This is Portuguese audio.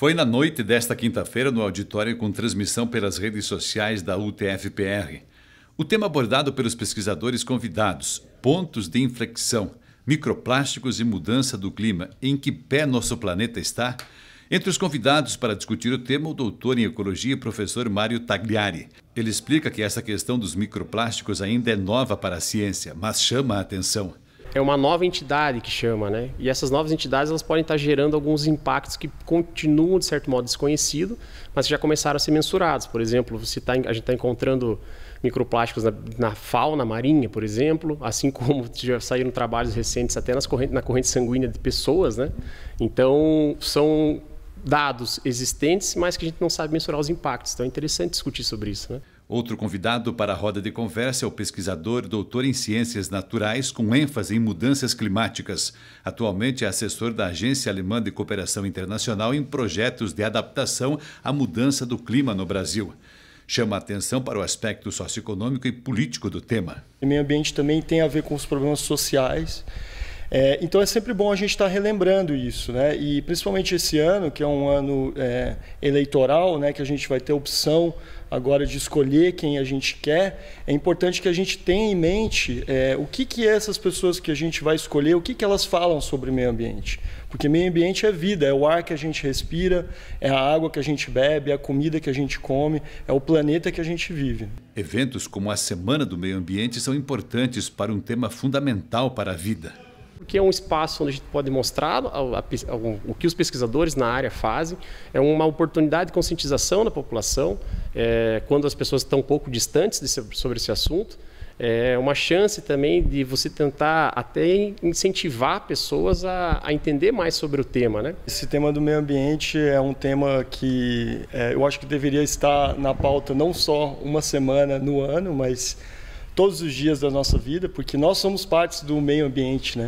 Foi na noite desta quinta-feira no auditório com transmissão pelas redes sociais da UTFPR. O tema abordado pelos pesquisadores convidados, pontos de inflexão, microplásticos e mudança do clima, em que pé nosso planeta está? Entre os convidados para discutir o tema, o doutor em ecologia e professor Mário Tagliari. Ele explica que essa questão dos microplásticos ainda é nova para a ciência, mas chama a atenção é uma nova entidade que chama, né? E essas novas entidades elas podem estar gerando alguns impactos que continuam de certo modo desconhecido, mas já começaram a ser mensurados. Por exemplo, você tá, a gente está encontrando microplásticos na, na, fauna marinha, por exemplo, assim como já saíram trabalhos recentes até nas corrente, na corrente sanguínea de pessoas, né? Então são dados existentes, mas que a gente não sabe mensurar os impactos. Então é interessante discutir sobre isso, né? Outro convidado para a roda de conversa é o pesquisador, doutor em ciências naturais, com ênfase em mudanças climáticas. Atualmente é assessor da Agência Alemã de Cooperação Internacional em projetos de adaptação à mudança do clima no Brasil chama a atenção para o aspecto socioeconômico e político do tema. O meio ambiente também tem a ver com os problemas sociais é, então é sempre bom a gente estar tá relembrando isso, né? E principalmente esse ano, que é um ano é, eleitoral, né? Que a gente vai ter opção agora de escolher quem a gente quer, é importante que a gente tenha em mente é, o que, que é essas pessoas que a gente vai escolher, o que, que elas falam sobre meio ambiente. Porque meio ambiente é vida, é o ar que a gente respira, é a água que a gente bebe, é a comida que a gente come, é o planeta que a gente vive. Eventos como a Semana do Meio Ambiente são importantes para um tema fundamental para a vida porque é um espaço onde a gente pode mostrar a, a, a, o que os pesquisadores na área fazem, é uma oportunidade de conscientização da população, é, quando as pessoas estão um pouco distantes desse, sobre esse assunto. É uma chance também de você tentar até incentivar pessoas a, a, entender mais sobre o tema, né? Esse tema do meio ambiente é um tema que é, eu acho que deveria estar na pauta não só uma semana no ano, mas todos os dias da nossa vida, porque nós somos partes do meio ambiente, né?